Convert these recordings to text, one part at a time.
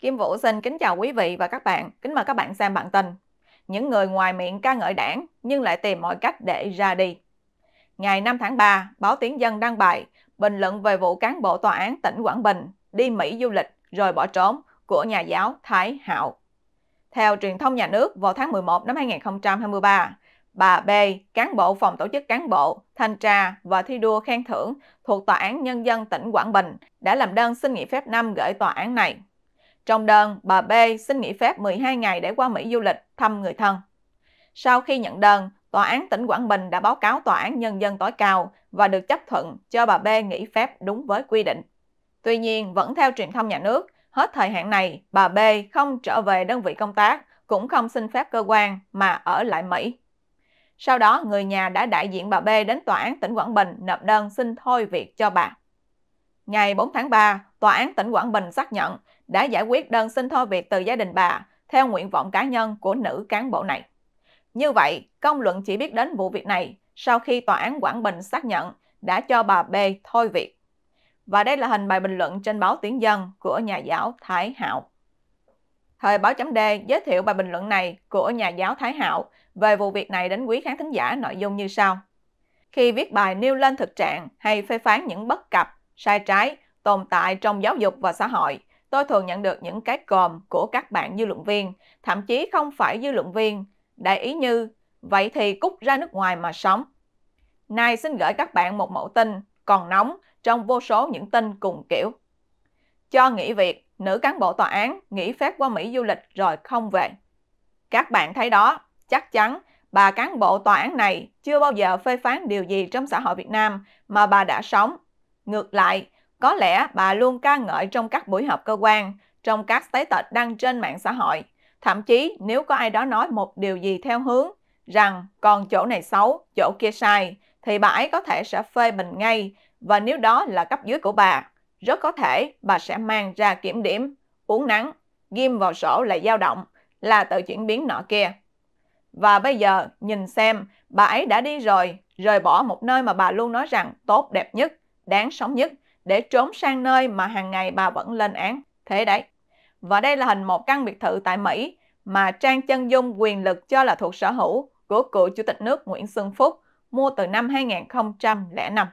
Kim Vũ xin kính chào quý vị và các bạn. Kính mời các bạn xem bản tin. Những người ngoài miệng ca ngợi đảng nhưng lại tìm mọi cách để ra đi. Ngày 5 tháng 3, báo Tiếng Dân đăng bài bình luận về vụ cán bộ tòa án tỉnh Quảng Bình đi Mỹ du lịch rồi bỏ trốn của nhà giáo Thái Hạo. Theo truyền thông nhà nước, vào tháng 11 năm 2023, bà B, cán bộ phòng tổ chức cán bộ, thanh tra và thi đua khen thưởng thuộc Tòa án Nhân dân tỉnh Quảng Bình đã làm đơn xin nghỉ phép năm gửi tòa án này. Trong đơn, bà B xin nghỉ phép 12 ngày để qua Mỹ du lịch thăm người thân. Sau khi nhận đơn, Tòa án tỉnh Quảng Bình đã báo cáo Tòa án Nhân dân tối cao và được chấp thuận cho bà B nghỉ phép đúng với quy định. Tuy nhiên, vẫn theo truyền thông nhà nước, hết thời hạn này, bà B không trở về đơn vị công tác, cũng không xin phép cơ quan mà ở lại Mỹ. Sau đó, người nhà đã đại diện bà B đến Tòa án tỉnh Quảng Bình nộp đơn xin thôi việc cho bà. Ngày 4 tháng 3, Tòa án tỉnh Quảng Bình xác nhận đã giải quyết đơn xin thôi việc từ gia đình bà theo nguyện vọng cá nhân của nữ cán bộ này. Như vậy, công luận chỉ biết đến vụ việc này sau khi Tòa án Quảng Bình xác nhận đã cho bà B thôi việc. Và đây là hình bài bình luận trên báo Tiếng Dân của nhà giáo Thái Hạo. Thời báo chấm D giới thiệu bài bình luận này của nhà giáo Thái Hạo về vụ việc này đến quý khán thính giả nội dung như sau. Khi viết bài nêu lên thực trạng hay phê phán những bất cập, sai trái tồn tại trong giáo dục và xã hội, tôi thường nhận được những cái còm của các bạn dư luận viên, thậm chí không phải dư luận viên, đại ý như, vậy thì cút ra nước ngoài mà sống. Nay xin gửi các bạn một mẫu tin còn nóng trong vô số những tin cùng kiểu. Cho nghỉ việc, nữ cán bộ tòa án nghỉ phép qua Mỹ du lịch rồi không về. Các bạn thấy đó, chắc chắn bà cán bộ tòa án này chưa bao giờ phê phán điều gì trong xã hội Việt Nam mà bà đã sống. Ngược lại, có lẽ bà luôn ca ngợi trong các buổi họp cơ quan, trong các status đăng trên mạng xã hội. Thậm chí nếu có ai đó nói một điều gì theo hướng rằng còn chỗ này xấu, chỗ kia sai, thì bà ấy có thể sẽ phê bình ngay và nếu đó là cấp dưới của bà, rất có thể bà sẽ mang ra kiểm điểm, uống nắng, ghim vào sổ lại dao động, là tự chuyển biến nọ kia. Và bây giờ nhìn xem, bà ấy đã đi rồi, rời bỏ một nơi mà bà luôn nói rằng tốt đẹp nhất, đáng sống nhất, để trốn sang nơi mà hàng ngày bà vẫn lên án. Thế đấy. Và đây là hình một căn biệt thự tại Mỹ mà Trang Chân Dung quyền lực cho là thuộc sở hữu của cựu Chủ tịch nước Nguyễn Xuân Phúc mua từ năm 2005.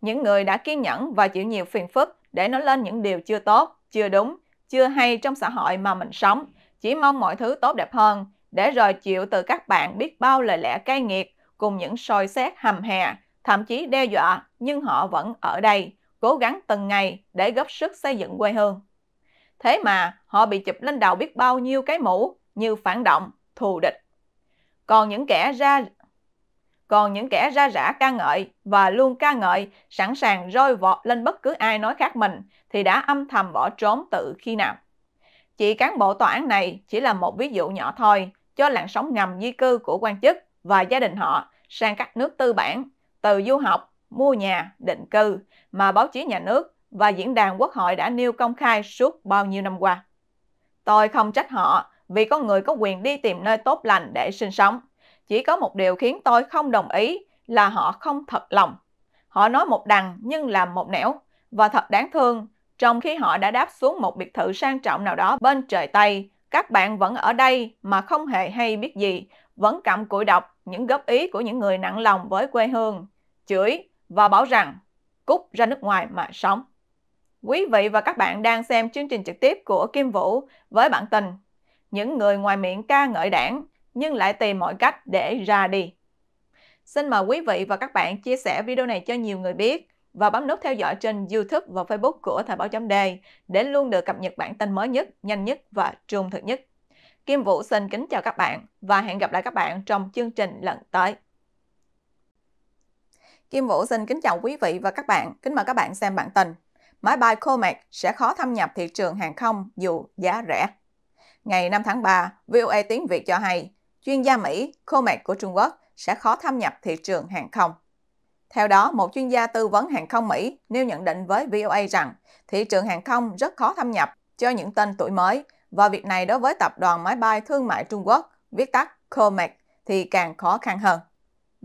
Những người đã kiên nhẫn và chịu nhiều phiền phức để nói lên những điều chưa tốt, chưa đúng, chưa hay trong xã hội mà mình sống, chỉ mong mọi thứ tốt đẹp hơn, để rồi chịu từ các bạn biết bao lời lẽ cay nghiệt cùng những soi xét hầm hè, thậm chí đe dọa nhưng họ vẫn ở đây, cố gắng từng ngày để góp sức xây dựng quê hương. Thế mà họ bị chụp lên đầu biết bao nhiêu cái mũ như phản động, thù địch. Còn những kẻ ra còn những kẻ ra rã ca ngợi và luôn ca ngợi, sẵn sàng roi vọt lên bất cứ ai nói khác mình thì đã âm thầm bỏ trốn tự khi nào. Chị cán bộ tòa án này chỉ là một ví dụ nhỏ thôi cho làn sóng ngầm di cư của quan chức và gia đình họ sang các nước tư bản, từ du học mua nhà, định cư mà báo chí nhà nước và diễn đàn quốc hội đã nêu công khai suốt bao nhiêu năm qua. Tôi không trách họ vì con người có quyền đi tìm nơi tốt lành để sinh sống. Chỉ có một điều khiến tôi không đồng ý là họ không thật lòng. Họ nói một đằng nhưng làm một nẻo và thật đáng thương trong khi họ đã đáp xuống một biệt thự sang trọng nào đó bên trời Tây. Các bạn vẫn ở đây mà không hề hay biết gì, vẫn cặm cụi đọc những góp ý của những người nặng lòng với quê hương, chửi và bảo rằng cút ra nước ngoài mà sống. Quý vị và các bạn đang xem chương trình trực tiếp của Kim Vũ với bản tin Những người ngoài miệng ca ngợi đảng nhưng lại tìm mọi cách để ra đi. Xin mời quý vị và các bạn chia sẻ video này cho nhiều người biết và bấm nút theo dõi trên YouTube và Facebook của Thời báo chấm đề để luôn được cập nhật bản tin mới nhất, nhanh nhất và trung thực nhất. Kim Vũ xin kính chào các bạn và hẹn gặp lại các bạn trong chương trình lần tới. Kim Vũ xin kính chào quý vị và các bạn. Kính mời các bạn xem bản tin. Máy bay Comac sẽ khó thâm nhập thị trường hàng không dù giá rẻ. Ngày 5 tháng 3, VOA tiếng Việt cho hay, chuyên gia Mỹ Comac của Trung Quốc sẽ khó thâm nhập thị trường hàng không. Theo đó, một chuyên gia tư vấn hàng không Mỹ nêu nhận định với VOA rằng thị trường hàng không rất khó thâm nhập cho những tên tuổi mới và việc này đối với tập đoàn máy bay thương mại Trung Quốc, viết tắt COMAC, thì càng khó khăn hơn.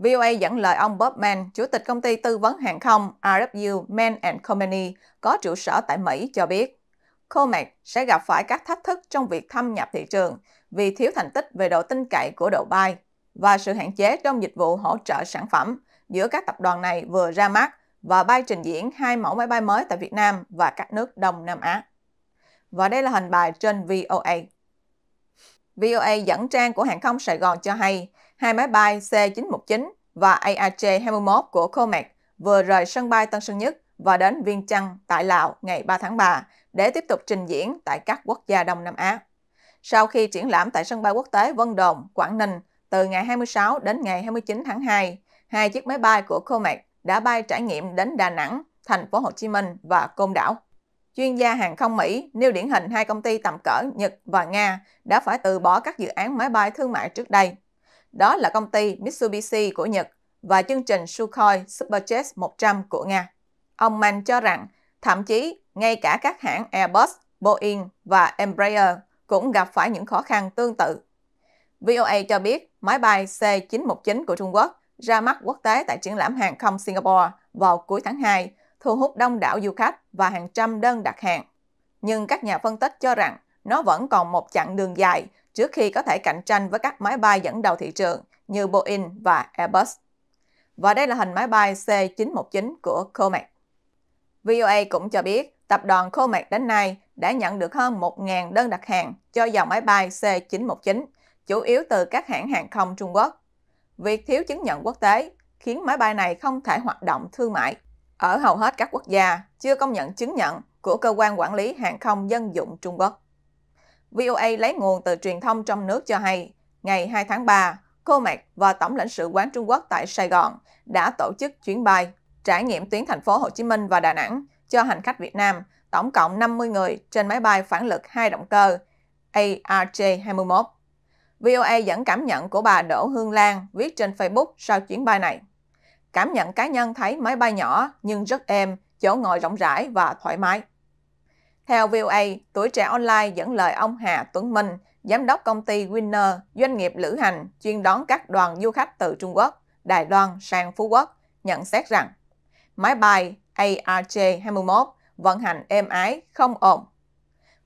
VOA dẫn lời ông Bob Mann, Chủ tịch công ty tư vấn hàng không RFU Mann Company có trụ sở tại Mỹ cho biết, COMAC sẽ gặp phải các thách thức trong việc thâm nhập thị trường vì thiếu thành tích về độ tin cậy của độ bay và sự hạn chế trong dịch vụ hỗ trợ sản phẩm giữa các tập đoàn này vừa ra mắt và bay trình diễn hai mẫu máy bay mới tại Việt Nam và các nước Đông Nam Á. Và đây là hình bài trên VOA. VOA dẫn trang của hãng không Sài Gòn cho hay, hai máy bay C-919 và AAJ-21 của COMAC vừa rời sân bay Tân Sơn Nhất và đến Viên Chăn tại Lào ngày 3 tháng 3 để tiếp tục trình diễn tại các quốc gia Đông Nam Á. Sau khi triển lãm tại sân bay quốc tế Vân Đồn, Quảng Ninh từ ngày 26 đến ngày 29 tháng 2, hai chiếc máy bay của COMAC đã bay trải nghiệm đến Đà Nẵng, thành phố Hồ Chí Minh và Côn Đảo. Chuyên gia hàng không Mỹ nêu điển hình hai công ty tầm cỡ Nhật và Nga đã phải từ bỏ các dự án máy bay thương mại trước đây. Đó là công ty Mitsubishi của Nhật và chương trình Sukhoi Superjet 100 của Nga. Ông Mann cho rằng, thậm chí ngay cả các hãng Airbus, Boeing và Embraer cũng gặp phải những khó khăn tương tự. VOA cho biết máy bay C-919 của Trung Quốc ra mắt quốc tế tại triển lãm hàng không Singapore vào cuối tháng 2 thu hút đông đảo du khách và hàng trăm đơn đặt hàng. Nhưng các nhà phân tích cho rằng nó vẫn còn một chặng đường dài trước khi có thể cạnh tranh với các máy bay dẫn đầu thị trường như Boeing và Airbus. Và đây là hình máy bay C919 của Comac. VOA cũng cho biết tập đoàn Comac đến nay đã nhận được hơn 1.000 đơn đặt hàng cho dòng máy bay C919, chủ yếu từ các hãng hàng không Trung Quốc. Việc thiếu chứng nhận quốc tế khiến máy bay này không thể hoạt động thương mại ở hầu hết các quốc gia chưa công nhận chứng nhận của Cơ quan Quản lý Hàng không Dân dụng Trung Quốc. VOA lấy nguồn từ truyền thông trong nước cho hay, ngày 2 tháng 3, cô Mạc và Tổng lãnh sự quán Trung Quốc tại Sài Gòn đã tổ chức chuyến bay trải nghiệm tuyến thành phố Hồ Chí Minh và Đà Nẵng cho hành khách Việt Nam, tổng cộng 50 người trên máy bay phản lực hai động cơ ARJ-21. VOA dẫn cảm nhận của bà Đỗ Hương Lan viết trên Facebook sau chuyến bay này. Cảm nhận cá nhân thấy máy bay nhỏ nhưng rất êm, chỗ ngồi rộng rãi và thoải mái. Theo VOA, tuổi trẻ online dẫn lời ông Hà Tuấn Minh, giám đốc công ty Winner, doanh nghiệp lữ hành chuyên đón các đoàn du khách từ Trung Quốc, Đài Loan sang Phú Quốc, nhận xét rằng máy bay ARJ-21 vận hành êm ái, không ồn.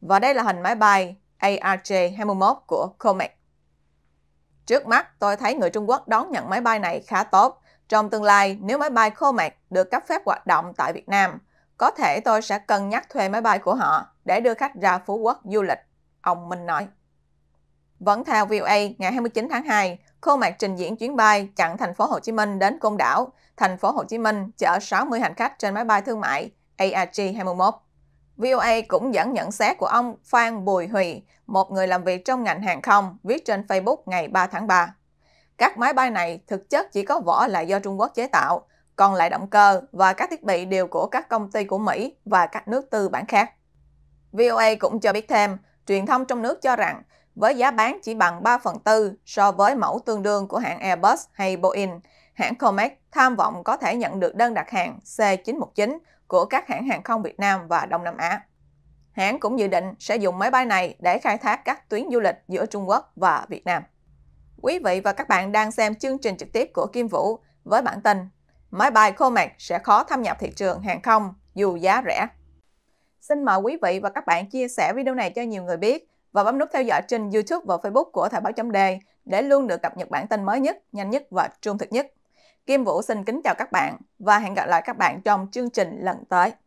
Và đây là hình máy bay ARJ-21 của Comac. Trước mắt, tôi thấy người Trung Quốc đón nhận máy bay này khá tốt, trong tương lai, nếu máy bay Comac được cấp phép hoạt động tại Việt Nam, có thể tôi sẽ cân nhắc thuê máy bay của họ để đưa khách ra Phú Quốc du lịch, ông Minh nói. Vẫn theo VOA, ngày 29 tháng 2, Comac trình diễn chuyến bay chặn thành phố Hồ Chí Minh đến Côn Đảo, thành phố Hồ Chí Minh chở 60 hành khách trên máy bay thương mại ARJ-21. VOA cũng dẫn nhận xét của ông Phan Bùi Huy, một người làm việc trong ngành hàng không, viết trên Facebook ngày 3 tháng 3. Các máy bay này thực chất chỉ có vỏ là do Trung Quốc chế tạo, còn lại động cơ và các thiết bị đều của các công ty của Mỹ và các nước tư bản khác. VOA cũng cho biết thêm, truyền thông trong nước cho rằng với giá bán chỉ bằng 3 phần tư so với mẫu tương đương của hãng Airbus hay Boeing, hãng Comex tham vọng có thể nhận được đơn đặt hàng C919 của các hãng hàng không Việt Nam và Đông Nam Á. Hãng cũng dự định sẽ dùng máy bay này để khai thác các tuyến du lịch giữa Trung Quốc và Việt Nam. Quý vị và các bạn đang xem chương trình trực tiếp của Kim Vũ với bản tin Máy bay Comac sẽ khó thâm nhập thị trường hàng không dù giá rẻ. Xin mời quý vị và các bạn chia sẻ video này cho nhiều người biết và bấm nút theo dõi trên YouTube và Facebook của Thời báo chấm đề để luôn được cập nhật bản tin mới nhất, nhanh nhất và trung thực nhất. Kim Vũ xin kính chào các bạn và hẹn gặp lại các bạn trong chương trình lần tới.